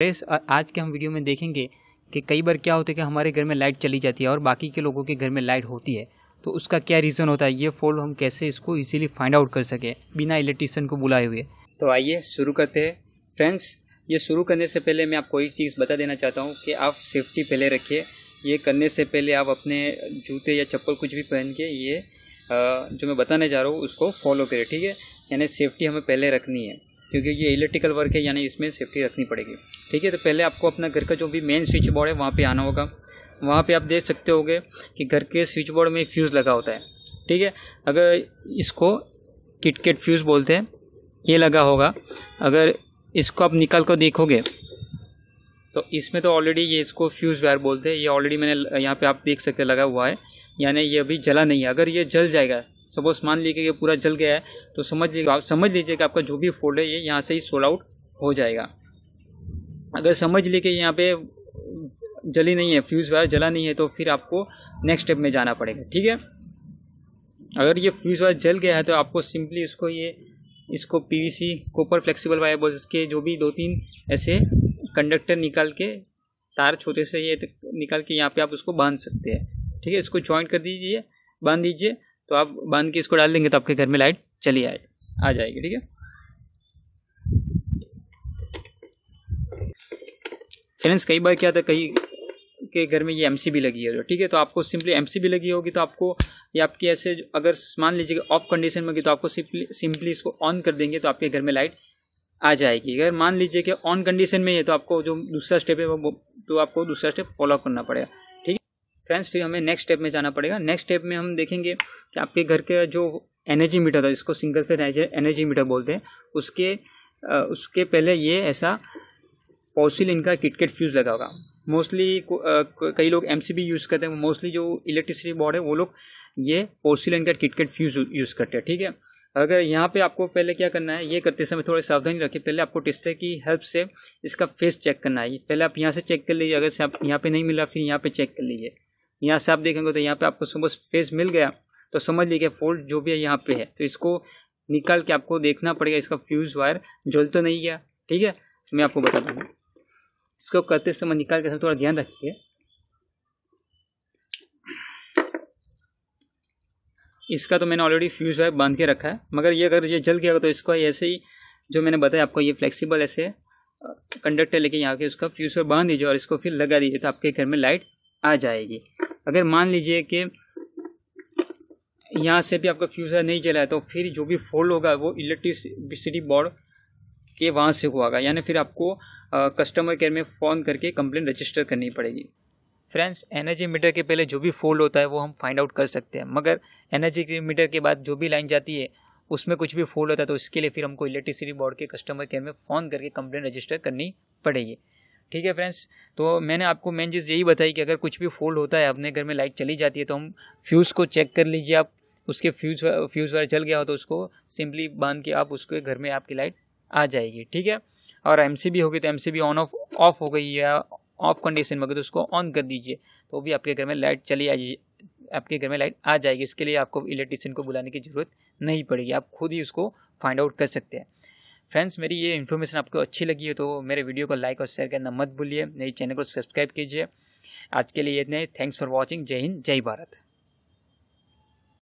friends आज के हम वीडियो में देखेंगे कि कई बार क्या होता है कि हमारे घर में लाइट चली जाती है और बाकी के लोगों के घर में लाइट होती है तो उसका क्या रीज़न होता है ये फॉल्ट हम कैसे इसको इजीली फाइंड आउट कर सकें बिना इलेक्ट्रिशियन को बुलाए हुए तो आइए शुरू करते हैं फ्रेंड्स ये शुरू करने से पहले मैं आपको एक चीज़ बता देना चाहता हूँ कि आप सेफ्टी पहले रखिए ये करने से पहले आप अपने जूते या चप्पल कुछ भी पहन के ये जो मैं बताने जा रहा हूँ उसको फॉलो करें ठीक है यानी सेफ्टी हमें पहले रखनी है क्योंकि ये इलेक्ट्रिकल वर्क है यानी इसमें सेफ्टी रखनी पड़ेगी ठीक है तो पहले आपको अपना घर का जो भी मेन स्विच बोर्ड है वहाँ पर आना होगा वहाँ पर आप देख सकते होगे कि घर के स्विच बोर्ड में फ्यूज़ लगा होता है ठीक है अगर इसको किटकेट फ्यूज़ बोलते हैं ये लगा होगा अगर इसको आप निकाल कर देखोगे तो इसमें तो ऑलरेडी ये इसको फ्यूज़ वायर बोलते हैं ये ऑलरेडी मैंने यहाँ पे आप देख सकते लगा हुआ है यानी ये अभी जला नहीं है अगर ये जल जाएगा सपोज मान लीजिए कि पूरा जल गया है तो समझ लीजिए आप समझ लीजिए कि आपका जो भी फोल्ड है ये यहाँ से ही सोल आउट हो जाएगा अगर समझ लीजिए कि यहाँ पे जली नहीं है फ्यूज़ वायर जला नहीं है तो फिर आपको नेक्स्ट स्टेप में जाना पड़ेगा ठीक है अगर ये फ्यूज़ वायर जल गया है तो आपको सिंपली इसको ये इसको पीवीसी कॉपर फ्लेक्सिबल वायर बस इसके जो भी दो तीन ऐसे कंडक्टर निकाल के तार छोटे से ये निकाल के यहाँ पे आप उसको बांध सकते हैं ठीक है इसको ज्वाइंट कर दीजिए बांध दीजिए तो आप बांध के इसको डाल देंगे तो आपके घर में लाइट चली आए आ जाएगी ठीक है फ्रेंड्स कई बार क्या था कई के घर में ये एम लगी है ठीक है तो आपको सिंपली एम लगी होगी तो आपको ये आपके ऐसे अगर मान लीजिए ऑफ कंडीशन में होगी तो आपको सिंपली सिंपली इसको ऑन कर देंगे तो आपके घर में लाइट आ जाएगी अगर मान लीजिए कि ऑन कंडीशन में है तो आपको जो दूसरा स्टेप है वो तो आपको दूसरा स्टेप फॉलो करना पड़ेगा फ्रेंड्स फिर हमें नेक्स्ट स्टेप में जाना पड़ेगा नेक्स्ट स्टेप में हम देखेंगे कि आपके घर के जो एनर्जी मीटर था जिसको सिंगल फेज एनर्जी मीटर बोलते हैं उसके उसके पहले ये ऐसा पॉसिल इनका किटकेट फ्यूज़ लगा होगा मोस्टली कई लोग एम यूज़ करते हैं मोस्टली जो इलेक्ट्रिसिटी बोर्ड है वो लोग ये पोर्सिलन इनका किटकेट फ्यूज़ यूज़ करते हैं ठीक है अगर यहाँ पे आपको पहले क्या करना है ये करते समय थोड़ी सावधानी रखें पहले आपको टिस्टर की हेल्प से इसका फेस चेक करना है पहले आप यहाँ से चेक कर लीजिए अगर से आप यहाँ पे नहीं मिला फिर यहाँ पे चेक कर लीजिए यहाँ से आप देखेंगे तो यहाँ पे आपको सुबह फेस मिल गया तो समझ लीजिए फोल्ट जो भी है यहाँ पे है तो इसको निकाल के आपको देखना पड़ेगा इसका फ्यूज़ वायर जल तो नहीं गया ठीक है मैं आपको बता दूँगा इसको करते समय निकाल के थोड़ा ध्यान रखिए इसका तो मैंने ऑलरेडी फ्यूज़ वायर बांध के रखा है मगर ये अगर ये जल गया तो इसको ऐसे ही जो मैंने बताया आपको ये फ्लेक्सिबल ऐसे कंडक्टर लेके यहाँ के उसका फ्यूज़ वायर बांध दीजिए और इसको फिर लगा दीजिए तो आपके घर में लाइट आ जाएगी अगर मान लीजिए कि यहाँ से भी आपका फ्यूज़र नहीं चला है तो फिर जो भी फॉल्ट होगा वो इलेक्ट्रिसिटी बोर्ड के वहाँ से होगा यानी फिर आपको आ, कस्टमर केयर में फ़ोन करके कंप्लेन रजिस्टर करनी पड़ेगी फ्रेंड्स एनर्जी मीटर के पहले जो भी फॉल्ट होता है वो हम फाइंड आउट कर सकते हैं मगर एनर्जी मीटर के बाद जो भी लाइन जाती है उसमें कुछ भी फॉल्ट होता है तो इसके लिए फिर हमको इलेक्ट्रिसिटी बोर्ड के कस्टमर केयर में फ़ोन करके कंप्लेन रजिस्टर करनी पड़ेगी ठीक है फ्रेंड्स तो मैंने आपको मेन चीज़ यही बताई कि अगर कुछ भी फोल्ड होता है अपने घर में लाइट चली जाती है तो हम फ्यूज़ को चेक कर लीजिए आप उसके फ्यूज फ्यूज़ वगैरह चल गया हो तो उसको सिंपली बांध के आप उसके घर में आपकी लाइट आ जाएगी ठीक है और एम सी होगी तो M C on off off हो गई या ऑफ कंडीशन में तो उसको ऑन कर दीजिए तो भी आपके घर में लाइट चली आ आपके घर में लाइट आ जाएगी इसके लिए आपको इलेक्ट्रिशियन को बुलाने की ज़रूरत नहीं पड़ेगी आप खुद ही उसको फाइंड आउट कर सकते हैं फ्रेंड्स मेरी ये इन्फॉर्मेशन आपको अच्छी लगी है तो मेरे वीडियो को लाइक और शेयर करना मत भूलिए मेरे चैनल को सब्सक्राइब कीजिए आज के लिए इतने थैंक्स फॉर वॉचिंग जय हिंद जय भारत